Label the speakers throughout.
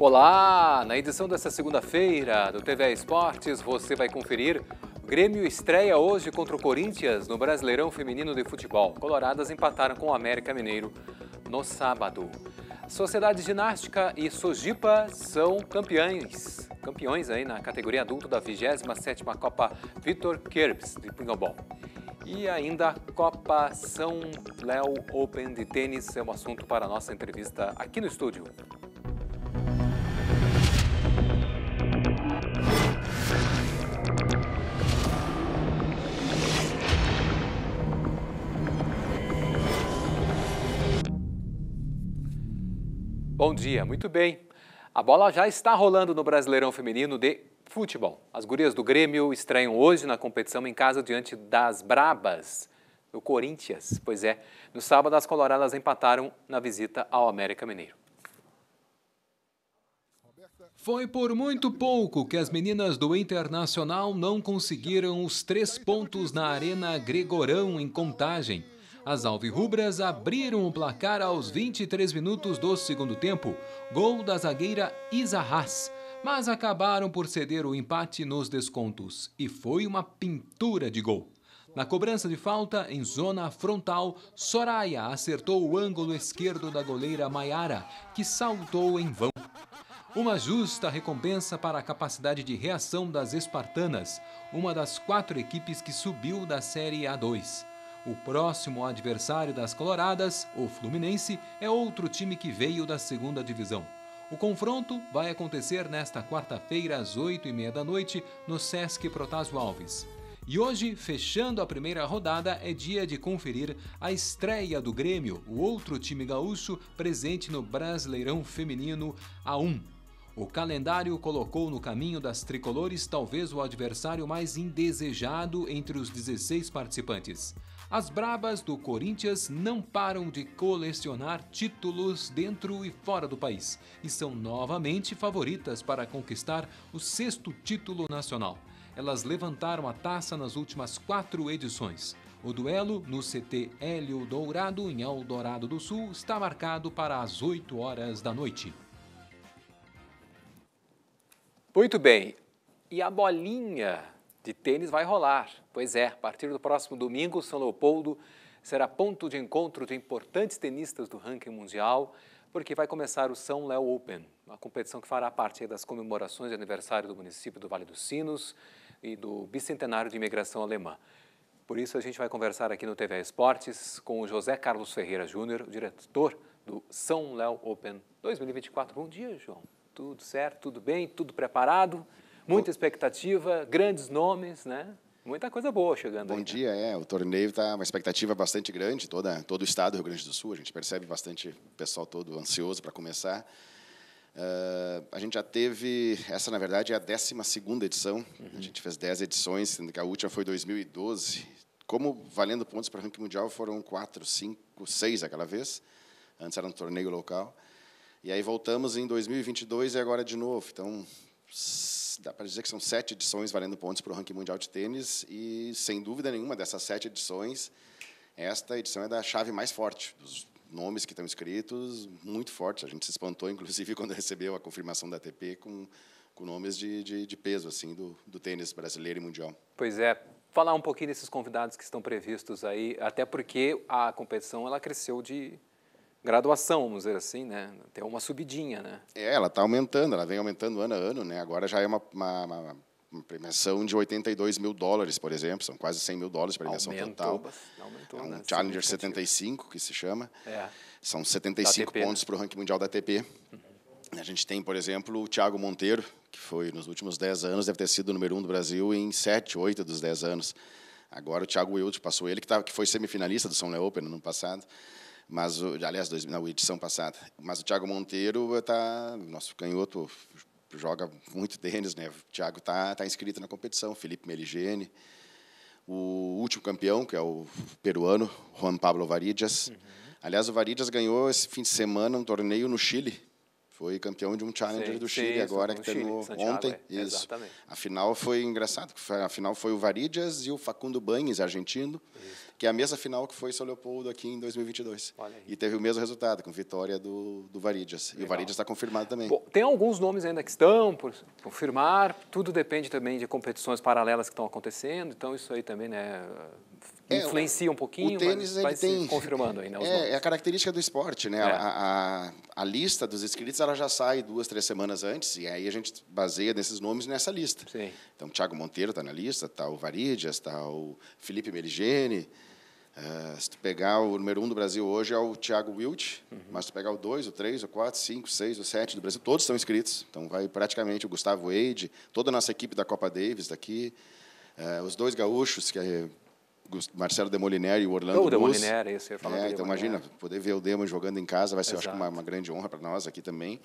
Speaker 1: Olá! Na edição desta segunda-feira do TV Esportes, você vai conferir. Grêmio estreia hoje contra o Corinthians no Brasileirão Feminino de Futebol. Coloradas empataram com o América Mineiro no sábado. Sociedade Ginástica e Sojipa são campeões, campeões aí na categoria adulto da 27ª Copa Vitor Kerbs de Pinhobol. E ainda a Copa São Léo Open de Tênis é um assunto para a nossa entrevista aqui no estúdio. Bom dia, muito bem. A bola já está rolando no Brasileirão Feminino de futebol. As gurias do Grêmio estreiam hoje na competição em casa diante das Brabas, do Corinthians. Pois é, no sábado as coloradas empataram na visita ao América Mineiro. Foi por muito pouco que as meninas do Internacional não conseguiram os três pontos na Arena Gregorão em contagem. As alvirrubras abriram o placar aos 23 minutos do segundo tempo, gol da zagueira Isa Haas, mas acabaram por ceder o empate nos descontos e foi uma pintura de gol. Na cobrança de falta, em zona frontal, Soraya acertou o ângulo esquerdo da goleira Maiara, que saltou em vão. Uma justa recompensa para a capacidade de reação das espartanas, uma das quatro equipes que subiu da Série A2. O próximo adversário das Coloradas, o Fluminense, é outro time que veio da segunda divisão. O confronto vai acontecer nesta quarta-feira às 8h30 da noite no Sesc Protásio Alves. E hoje, fechando a primeira rodada, é dia de conferir a estreia do Grêmio, o outro time gaúcho presente no Brasileirão Feminino A1. O calendário colocou no caminho das tricolores talvez o adversário mais indesejado entre os 16 participantes. As Brabas do Corinthians não param de colecionar títulos dentro e fora do país e são novamente favoritas para conquistar o sexto título nacional. Elas levantaram a taça nas últimas quatro edições. O duelo no CT Hélio Dourado, em Eldorado do Sul, está marcado para as 8 horas da noite. Muito bem. E a bolinha de tênis vai rolar. Pois é, a partir do próximo domingo, São Leopoldo será ponto de encontro de importantes tenistas do ranking mundial, porque vai começar o São Léo Open, uma competição que fará parte das comemorações de aniversário do município do Vale dos Sinos e do bicentenário de imigração alemã. Por isso, a gente vai conversar aqui no TV Esportes com o José Carlos Ferreira Júnior, diretor do São Léo Open 2024. Bom dia, João. Tudo certo? Tudo bem? Tudo preparado? Muita expectativa, grandes nomes, né? Muita coisa boa chegando Bom aí, né?
Speaker 2: dia, né? é. O torneio está uma expectativa bastante grande, toda, todo o estado do Rio Grande do Sul. A gente percebe bastante o pessoal todo ansioso para começar. Uh, a gente já teve, essa na verdade é a 12 edição. Uhum. A gente fez 10 edições, sendo que a última foi 2012. Como valendo pontos para o ranking mundial foram 4, 5, 6 aquela vez. Antes era um torneio local. E aí voltamos em 2022 e agora de novo. Então dá para dizer que são sete edições valendo pontos para o ranking mundial de tênis e sem dúvida nenhuma dessas sete edições esta edição é da chave mais forte dos nomes que estão escritos muito forte a gente se espantou inclusive quando recebeu a confirmação da ATP com com nomes de, de, de peso assim do, do tênis brasileiro e mundial
Speaker 1: pois é falar um pouquinho desses convidados que estão previstos aí até porque a competição ela cresceu de graduação, vamos dizer assim, né? Tem uma subidinha, né?
Speaker 2: É, ela está aumentando, ela vem aumentando ano a ano, né? Agora já é uma, uma, uma, uma premiação de 82 mil dólares, por exemplo, são quase 100 mil dólares de premiação aumentou, total.
Speaker 1: Aumentou, é um né?
Speaker 2: Challenger 75, que se chama. É. São 75 ATP, pontos né? para o ranking mundial da ATP. Uhum. A gente tem, por exemplo, o Thiago Monteiro, que foi nos últimos 10 anos, deve ter sido o número 1 um do Brasil em 7, 8 dos 10 anos. Agora o Thiago Wilde passou ele, que, tá, que foi semifinalista do São Leopoldo no ano passado. Mas, o, aliás, dois, na edição passada. Mas o Thiago Monteiro está. Nosso canhoto joga muito tênis, né? O Thiago está tá inscrito na competição, Felipe Meligene. O último campeão, que é o peruano, Juan Pablo Varidias. Uhum. Aliás, o Varidias ganhou esse fim de semana um torneio no Chile, foi campeão de um Challenger sim, do Chile sim, agora, que terminou ontem. É, isso. Exatamente. A final foi engraçado. A final foi o Varidias e o Facundo Banes argentino, isso. que é a mesma final que foi São Leopoldo aqui em 2022. E teve o mesmo resultado, com vitória do, do Varídias. E o Varidias está confirmado também. Bom, tem alguns nomes ainda que estão por confirmar. Tudo depende também de competições
Speaker 1: paralelas que estão acontecendo. Então, isso aí também, né? É, Influencia um pouquinho, o tênis, ele tem, confirmando ainda. Né, é,
Speaker 2: é, a característica do esporte, né? É. A, a, a, lista dos inscritos ela já sai duas, três semanas antes, e aí a gente baseia nesses nomes nessa lista. Sim. Então, o Thiago Monteiro está na lista, está o Varídias, está o Felipe Meligeni. Uh, se tu pegar o número um do Brasil hoje é o Thiago Wilt, uhum. mas se tu pegar o 2, o 3, o 4, 5, 6, o 7 do Brasil, todos estão inscritos. Então vai praticamente o Gustavo Eide, toda a nossa equipe da Copa Davis daqui, uh, os dois gaúchos, que é Marcelo De e o Orlando Não, oh, De Molinieri, esse eu ia falar é, Então, imagina, poder ver o Demo jogando em casa vai ser, acho que, uma, uma grande honra para nós aqui também.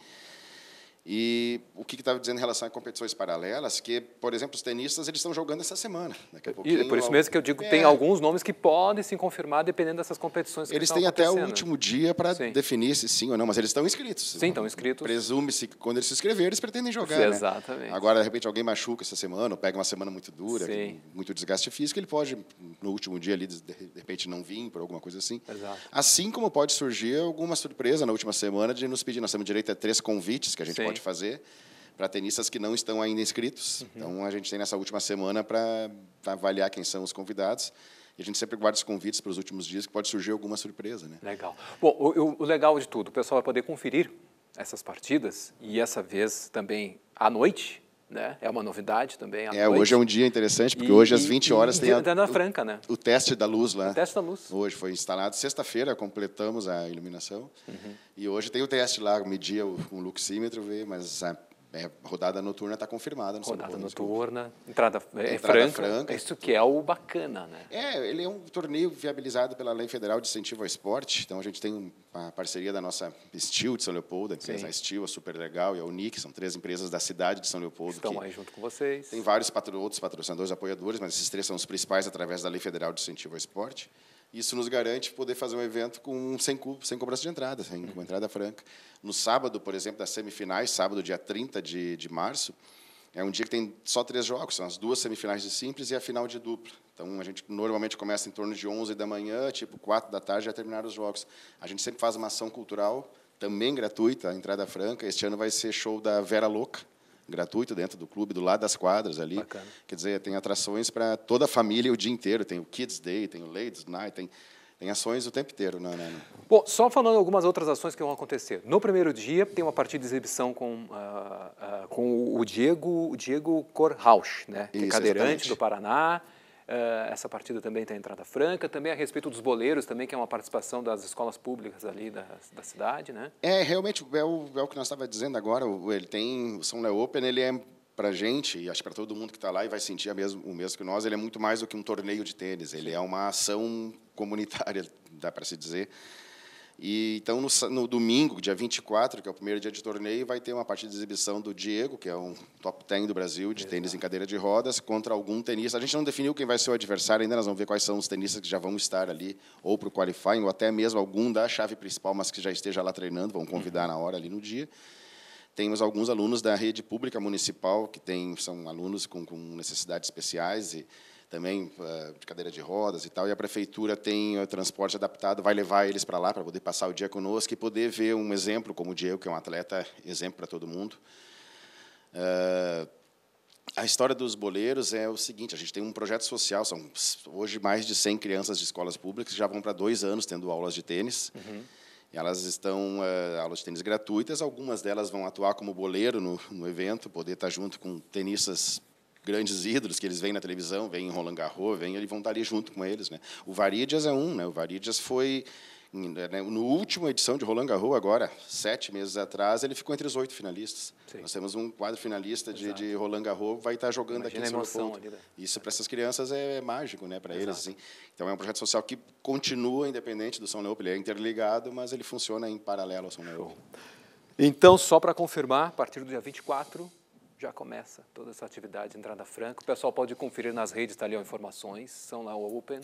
Speaker 2: E o que estava dizendo em relação a competições paralelas, que, por exemplo, os tenistas eles estão jogando essa semana. Daqui a e é por isso mesmo que eu digo, é, tem alguns nomes que podem se confirmar dependendo dessas competições. Que eles têm até o último dia para definir se sim ou não, mas eles estão inscritos. Sim, estão inscritos. Presume-se que quando eles se inscreverem, eles pretendem jogar. Sim, né? exatamente. Né? Agora, de repente, alguém machuca essa semana, ou pega uma semana muito dura, muito desgaste físico, ele pode, no último dia ali, de, repente, não vir por alguma coisa assim. Exato. Assim como pode surgir alguma surpresa na última semana de nos pedir, nós temos direito a três convites que a gente sim. pode pode fazer para tenistas que não estão ainda inscritos. Uhum. Então, a gente tem nessa última semana para avaliar quem são os convidados. E a gente sempre guarda os convites para os últimos dias, que pode surgir alguma surpresa. Né? Legal. Bom, o, o legal de tudo, o pessoal vai poder conferir essas
Speaker 1: partidas, e essa vez também à noite, né? É uma novidade também. É, hoje é um dia
Speaker 2: interessante, porque e, hoje às 20 horas e, tem. Tá tá Franca, né? O, teste da luz lá. O teste da luz. Hoje foi instalado. Sexta-feira completamos a iluminação. Uhum. E hoje tem o teste lá, medir com um luxímetro, ver, mas a é, rodada noturna está confirmada no Rodada noturna, entrada, é entrada franca, franca, é Isso que é o bacana, né? É, ele é um torneio viabilizado pela Lei Federal de Incentivo ao Esporte. Então a gente tem uma parceria da nossa Steel de São Leopoldo, a empresa Sim. Steel, a Super Legal e a Unique, são três empresas da cidade de São Leopoldo. Estão aí junto com vocês. Tem vários patro, outros patrocinadores, apoiadores, mas esses três são os principais através da Lei Federal de Incentivo ao Esporte. Isso nos garante poder fazer um evento com sem, sem cobrança de entrada, sem, entrada franca. No sábado, por exemplo, das semifinais, sábado, dia 30 de, de março, é um dia que tem só três jogos, são as duas semifinais de simples e a final de dupla. Então, a gente normalmente começa em torno de 11 da manhã, tipo 4 da tarde, já terminaram os jogos. A gente sempre faz uma ação cultural, também gratuita, entrada franca. Este ano vai ser show da Vera Louca, gratuito dentro do clube, do lado das quadras ali. Bacana. Quer dizer, tem atrações para toda a família o dia inteiro. Tem o Kids Day, tem o Ladies Night, tem, tem ações o tempo inteiro. Não, né, não, né, não. Né? Bom, só falando algumas outras ações que vão acontecer. No primeiro dia, tem uma partida de
Speaker 1: exibição com, uh, uh, com o Diego, Diego Corrauch, né? É Isso, é cadeirante exatamente. do Paraná. Uh, essa partida também tem entrada franca, também a respeito dos boleiros, também que é uma participação das escolas públicas ali da, da cidade, né?
Speaker 2: É, realmente, é o, é o que nós estávamos dizendo agora, ele tem, o São leopoldo Open, ele é para a gente, e acho para todo mundo que está lá e vai sentir mesmo, o mesmo que nós, ele é muito mais do que um torneio de tênis, ele é uma ação comunitária, dá para se dizer, e, então, no, no, domingo, dia 24, que é o primeiro dia de torneio, vai ter uma partida de exibição do Diego, que é um top 10 do Brasil, de Exato. tênis em cadeira de rodas, contra algum tenista. A gente não definiu quem vai ser o adversário ainda, nós vamos ver quais são os tenistas que já vão estar ali, ou para o qualifying, ou até mesmo algum da chave principal, mas que já esteja lá treinando, vão convidar uhum. na hora ali no dia. Temos alguns alunos da rede pública municipal, que tem, são alunos com, com necessidades especiais e também eh, de cadeira de rodas e tal, e a prefeitura tem o eh, transporte adaptado, vai levar eles para lá para poder passar o dia conosco e poder ver um exemplo como o Diego, que é um atleta exemplo para todo mundo. Eh, a história dos boleiros é o seguinte: a gente tem um projeto social, são hoje mais de 100 crianças de escolas públicas que já vão para dois anos tendo aulas de tênis. Uhum. E elas estão aulas de tênis gratuitas, algumas delas vão atuar como boleiro no, no evento, poder estar tá junto com tenistas grandes ídolos que eles veem na televisão, veem em Roland Garros, vêm, eles vão estar ali junto com eles. Né? O Varídias é um, né? o Varídias foi né, né, no último edição de Roland Garros, agora, sete meses atrás, ele ficou entre os oito finalistas. Sim. Nós temos um quadro finalista de, de, Roland Garros, vai estar jogando Imagina aqui em São Paulo. Isso para essas crianças é mágico, né, para eles. Assim. Então é um projeto social que continua independente do São Leopoldo, ele é interligado, mas ele funciona em paralelo ao São Leopoldo. Então, só para
Speaker 1: confirmar, a partir do dia 24, já começa toda essa atividade entrada franca. O pessoal pode conferir nas redes, está ali ó, informações, são lá o Open.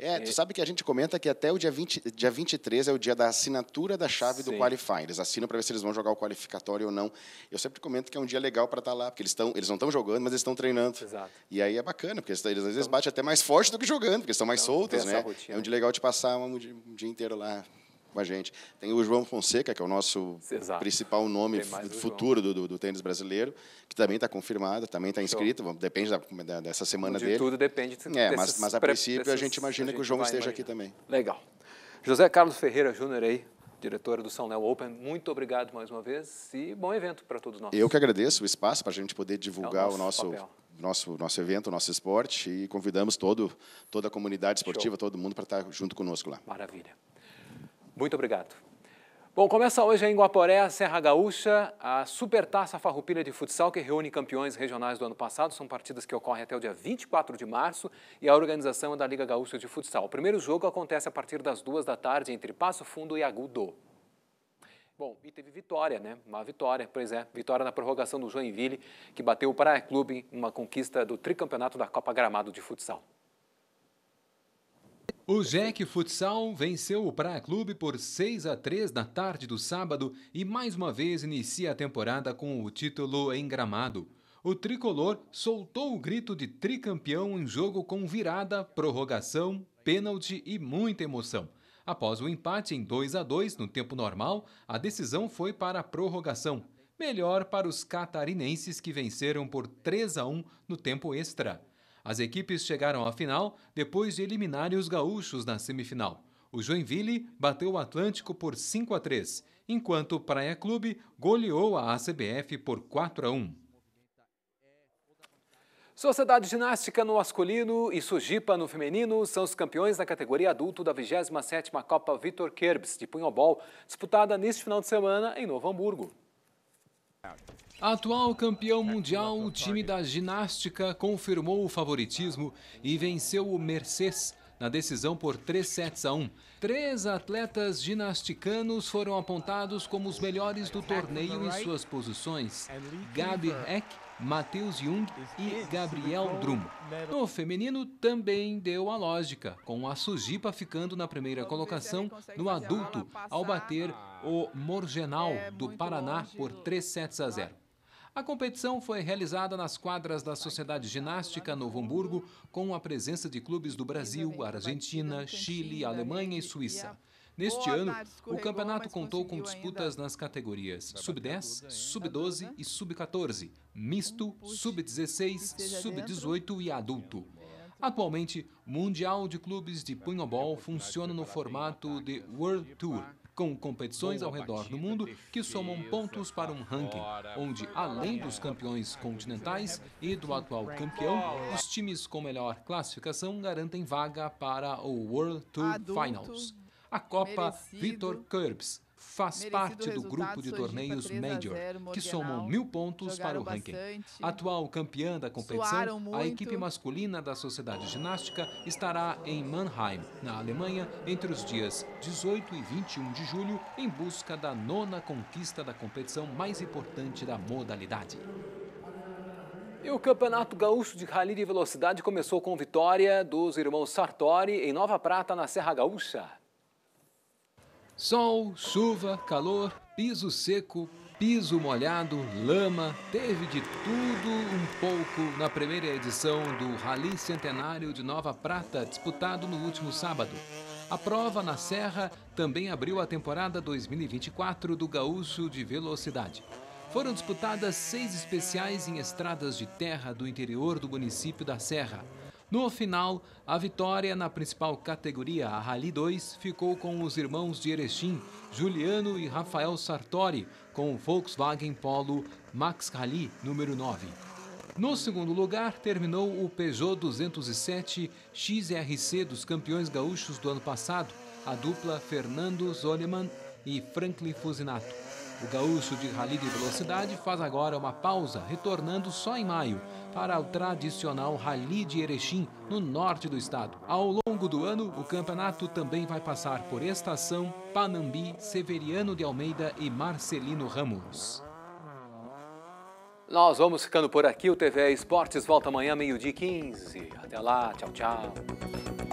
Speaker 2: É, tu é. sabe que a gente comenta que até o dia, 20, dia 23 é o dia da assinatura da chave Sim. do Qualify. Eles assinam para ver se eles vão jogar o qualificatório ou não. Eu sempre comento que é um dia legal para estar tá lá, porque eles, tão, eles não estão jogando, mas eles estão treinando. Exato. E aí é bacana, porque eles, às vezes então batem até mais forte do que jogando, porque eles estão mais então, soltos, né? Rotina. É um dia legal de passar um um dia inteiro lá com a gente. Tem o João Fonseca, que é o nosso Exato. principal nome futuro do, do, do, tênis brasileiro, que também está confirmado, também está inscrito, Show. depende da, da, dessa semana de dele. Tudo depende é, mas, mas a princípio desses, a gente imagina a gente que o João esteja imaginar. aqui também. Legal.
Speaker 1: José Carlos Ferreira Júnior aí, diretora do São Léo Open. Muito obrigado mais uma vez e bom evento para todos nós. Eu que
Speaker 2: agradeço o espaço para a gente poder divulgar é o nosso, o nosso, nosso, nosso evento, nosso esporte e convidamos todo, toda a comunidade esportiva, Show. todo mundo para estar tá junto conosco lá. Maravilha.
Speaker 1: Muito obrigado. Bom, começa hoje em Guaporé, Serra Gaúcha, a Supertaça Farroupilha de Futsal, que reúne campeões regionais do ano passado. São partidas que ocorrem até o dia 24 de março e a organização é da Liga Gaúcha de Futsal. O primeiro jogo acontece a partir das duas da tarde entre Passo Fundo e Agudô. Bom, e teve vitória, né? Uma vitória, pois é, vitória na prorrogação do Joinville, que bateu o Praia Clube, uma conquista do tricampeonato da Copa Gramado de Futsal. O Jack Futsal venceu o Praia Clube por 6 a 3 na tarde do sábado e mais uma vez inicia a temporada com o título em gramado. O tricolor soltou o grito de tricampeão em jogo com virada, prorrogação, pênalti e muita emoção. Após o empate em 2 a 2 no tempo normal, a decisão foi para a prorrogação. Melhor para os catarinenses que venceram por 3 a 1 no tempo extra. As equipes chegaram à final depois de eliminarem os gaúchos na semifinal. O Joinville bateu o Atlântico por 5 a 3, enquanto o Praia Clube goleou a ACBF por 4 a 1. Sociedade Ginástica no masculino e Sujipa no feminino são os campeões da categoria adulto da 27ª Copa Vitor Kerbs de punhobol, disputada neste final de semana em Novo Hamburgo. Atual campeão mundial, o time da ginástica confirmou o favoritismo e venceu o Mercedes na decisão por 3 sets a 1. Três atletas ginasticanos foram apontados como os melhores do torneio em suas posições: Gabi Eck, Matheus Jung e Gabriel Drum. No feminino também deu a lógica, com a Sujipa ficando na primeira colocação no adulto ao bater ah. o Morgenal é do Paraná por 3 sets a 0. A competição foi realizada nas quadras da Sociedade Ginástica Novo Hamburgo, com a presença de clubes do Brasil, Argentina, Chile, Alemanha e Suíça. Neste ano, o campeonato contou com disputas nas categorias Sub-10, Sub-12 e Sub-14, misto, Sub-16, Sub-18 e adulto. Atualmente, o Mundial de Clubes de Punhobol funciona no formato de World Tour, com competições ao redor do mundo que somam pontos para um ranking, onde, além dos campeões continentais e do atual campeão, os times com melhor classificação garantem vaga para o World Tour Finals. A Copa Vitor Curbs faz Merecido parte do grupo de torneios Major, que somam mil pontos para o ranking. Bastante, Atual campeã da competição, a equipe masculina da Sociedade Ginástica estará em Mannheim, na Alemanha, entre os dias 18 e 21 de julho, em busca da nona conquista da competição mais importante da modalidade. E o Campeonato Gaúcho de Rally de Velocidade começou com vitória dos irmãos Sartori em Nova Prata, na Serra Gaúcha. Sol, chuva, calor, piso seco, piso molhado, lama, teve de tudo um pouco na primeira edição do Rally Centenário de Nova Prata, disputado no último sábado. A prova na Serra também abriu a temporada 2024 do Gaúcho de Velocidade. Foram disputadas seis especiais em estradas de terra do interior do município da Serra. No final, a vitória na principal categoria, a Rally 2, ficou com os irmãos de Erechim, Juliano e Rafael Sartori, com o Volkswagen Polo Max Rally número 9. No segundo lugar, terminou o Peugeot 207 XRC dos campeões gaúchos do ano passado, a dupla Fernando Zoneman e Franklin Fusinato. O gaúcho de rally de velocidade faz agora uma pausa, retornando só em maio, para o tradicional Rally de Erechim, no norte do estado. Ao longo do ano, o campeonato também vai passar por Estação, Panambi, Severiano de Almeida e Marcelino Ramos. Nós vamos ficando por aqui. O TV Esportes volta amanhã, meio-dia 15. Até lá. Tchau, tchau.